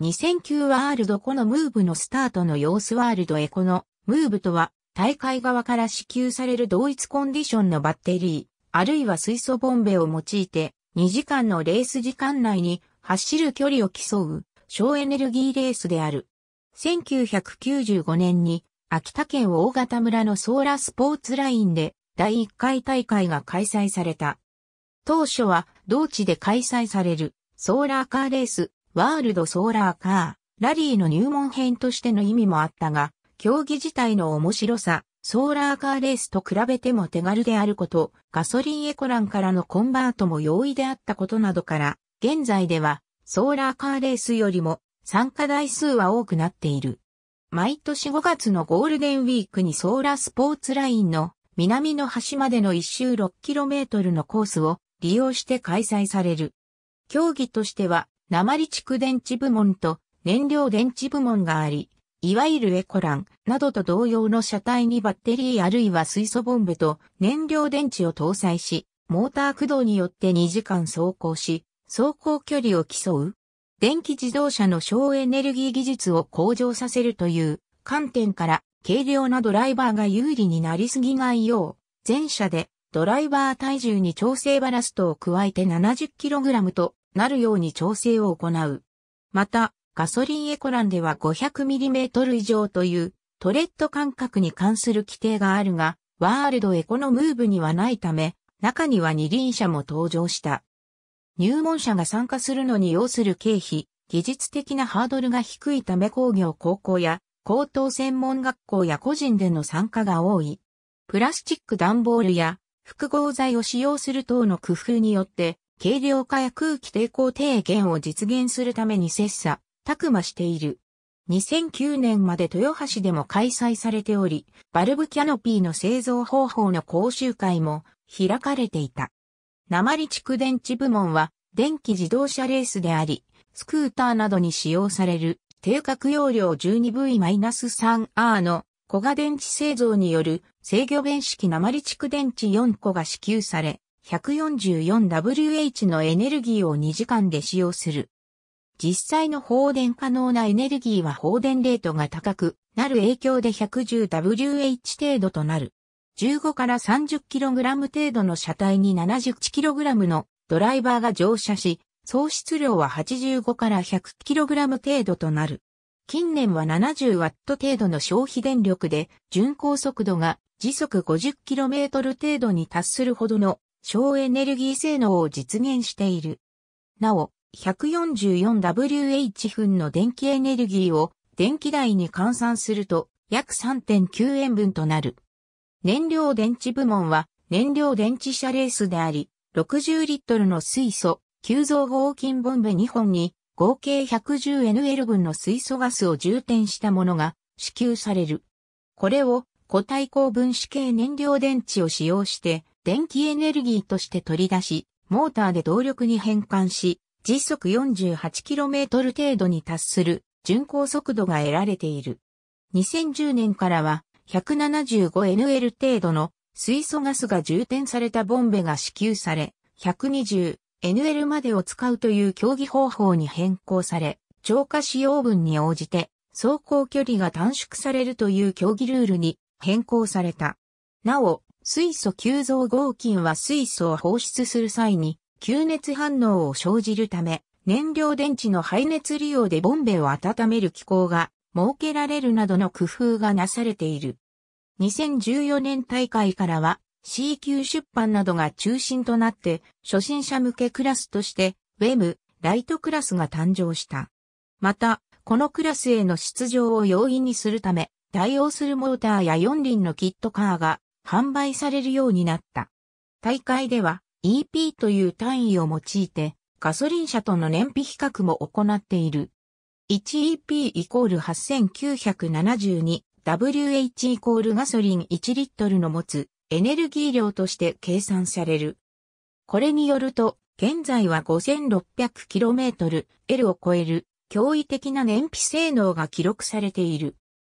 2009ワールドコのムーブのスタートの様子ワールドエコのムーブとは大会側から支給される同一コンディションのバッテリー、あるいは水素ボンベを用いて2時間のレース時間内に走る距離を競う省エネルギーレースである。1995年に秋田県大型村のソーラスポーツラインで第1回大会が開催された。当初は同地で開催されるソーラーカーレースワールドソーラーカー、ラリーの入門編としての意味もあったが、競技自体の面白さ、ソーラーカーレースと比べても手軽であること、ガソリンエコランからのコンバートも容易であったことなどから、現在ではソーラーカーレースよりも参加台数は多くなっている。毎年5月のゴールデンウィークにソーラースポーツラインの南の端までの1周 6km のコースを利用して開催される。競技としては鉛蓄電池部門と燃料電池部門があり、いわゆるエコランなどと同様の車体にバッテリーあるいは水素ボンベと燃料電池を搭載し、モーター駆動によって2時間走行し、走行距離を競う。電気自動車の省エネルギー技術を向上させるという観点から軽量なドライバーが有利になりすぎないよう、全車でドライバー体重に調整バラストを加えて 70kg となるように調整を行う。また、ガソリンエコランでは 500mm 以上というトレッド間隔に関する規定があるが、ワールドエコのムーブにはないため、中には二輪車も登場した。入門者が参加するのに要する経費、技術的なハードルが低いため工業高校や高等専門学校や個人での参加が多い。プラスチック段ボールや複合材を使用する等の工夫によって軽量化や空気抵抗低減を実現するために切磋、琢磨している。2009年まで豊橋でも開催されており、バルブキャノピーの製造方法の講習会も開かれていた。鉛蓄電池部門は電気自動車レースであり、スクーターなどに使用される定格容量 12V-3R の小賀電池製造による制御弁式鉛蓄電池4個が支給され、144WH のエネルギーを2時間で使用する。実際の放電可能なエネルギーは放電レートが高くなる影響で 110WH 程度となる。15から 30kg 程度の車体に 71kg のドライバーが乗車し、総質量は85から 100kg 程度となる。近年は 70W 程度の消費電力で、巡航速度が時速 50km 程度に達するほどの省エネルギー性能を実現している。なお、144Wh 分の電気エネルギーを電気代に換算すると約3.9円分となる。燃料電池部門は燃料電池車レースであり、60リットルの水素、急増合金ボンベ2本に合計 110NL 分の水素ガスを充填したものが支給される。これを固体高分子系燃料電池を使用して電気エネルギーとして取り出し、モーターで動力に変換し、時速 48km 程度に達する巡航速度が得られている。2010年からは 175NL 程度の水素ガスが充填されたボンベが支給され、120NL までを使うという競技方法に変更され、超過使用分に応じて走行距離が短縮されるという競技ルールに変更された。なお、水素急増合金は水素を放出する際に、吸熱反応を生じるため、燃料電池の排熱利用でボンベを温める機構が設けられるなどの工夫がなされている。2014年大会からは C 級出版などが中心となって初心者向けクラスとして WEM ライトクラスが誕生した。また、このクラスへの出場を容易にするため、対応するモーターや4輪のキットカーが販売されるようになった。大会では EP という単位を用いてガソリン車との燃費比較も行っている。1EP イコール 8972WH イコールガソリン1リットルの持つエネルギー量として計算される。これによると、現在は 5600kmL を超える驚異的な燃費性能が記録されている。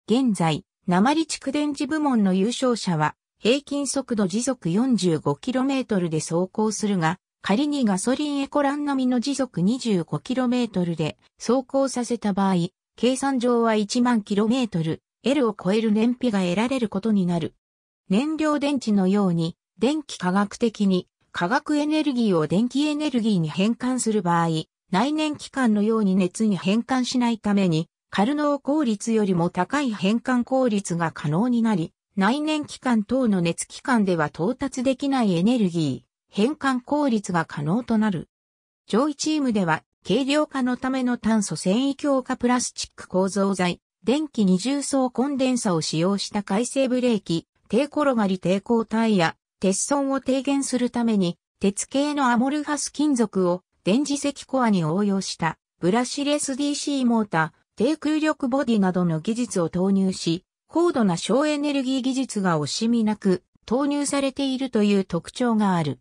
現在、鉛蓄電池部門の優勝者は平均速度時速 45km で走行するが、仮にガソリンエコラン並みの時速 25km で走行させた場合、計算上は1万 km、L を超える燃費が得られることになる。燃料電池のように、電気科学的に化学エネルギーを電気エネルギーに変換する場合、内燃機関のように熱に変換しないために、カルノー効率よりも高い変換効率が可能になり、内燃機関等の熱機関では到達できないエネルギー、変換効率が可能となる。上位チームでは、軽量化のための炭素繊維強化プラスチック構造材、電気二重層コンデンサを使用した回生ブレーキ、低転がり抵抗タイヤ、鉄損を低減するために、鉄系のアモルファス金属を電磁石コアに応用したブラシレス DC モーター、低空力ボディなどの技術を投入し、高度な省エネルギー技術が惜しみなく投入されているという特徴がある。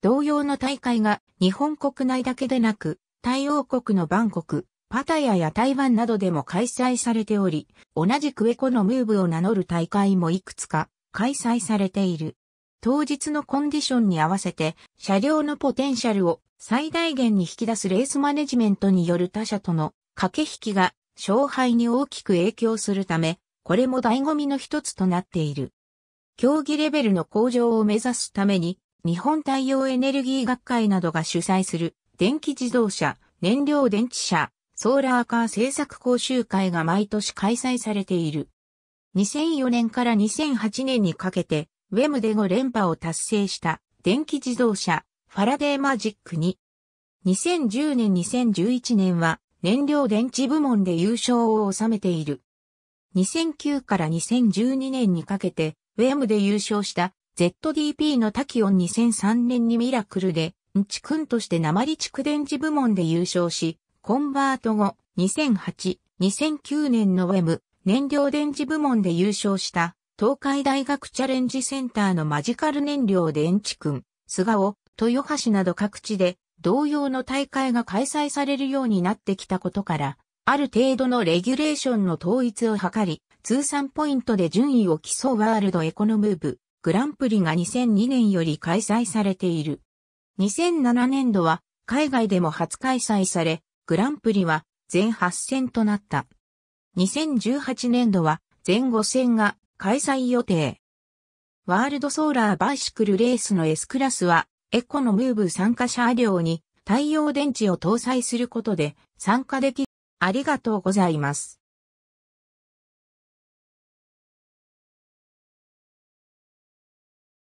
同様の大会が日本国内だけでなく、タイ王国のバンコク、パタヤや台湾などでも開催されており、同じくエコのムーブを名乗る大会もいくつか開催されている。当日のコンディションに合わせて車両のポテンシャルを最大限に引き出すレースマネジメントによる他社との駆け引きが勝敗に大きく影響するため、これも醍醐味の一つとなっている。競技レベルの向上を目指すために、日本太陽エネルギー学会などが主催する電気自動車、燃料電池車、ソーラーカー製作講習会が毎年開催されている。2004年から2008年にかけて、ウェムで5連覇を達成した電気自動車、ファラデーマジック2。2010年2011年は燃料電池部門で優勝を収めている。2009から2012年にかけて、ウェムで優勝した ZDP のタキオン2003年にミラクルで、んちくんとして鉛蓄電池部門で優勝し、コンバート後、2008、2009年のウェム、燃料電池部門で優勝した、東海大学チャレンジセンターのマジカル燃料電池くん、菅尾、豊橋など各地で、同様の大会が開催されるようになってきたことから、ある程度のレギュレーションの統一を図り、通算ポイントで順位を競うワールドエコノムーブグランプリが2002年より開催されている。2007年度は海外でも初開催され、グランプリは全8戦となった。2018年度は全5戦が開催予定。ワールドソーラーバイシクルレースの S クラスはエコノムーブ参加車両に太陽電池を搭載することで参加できありがとうございます。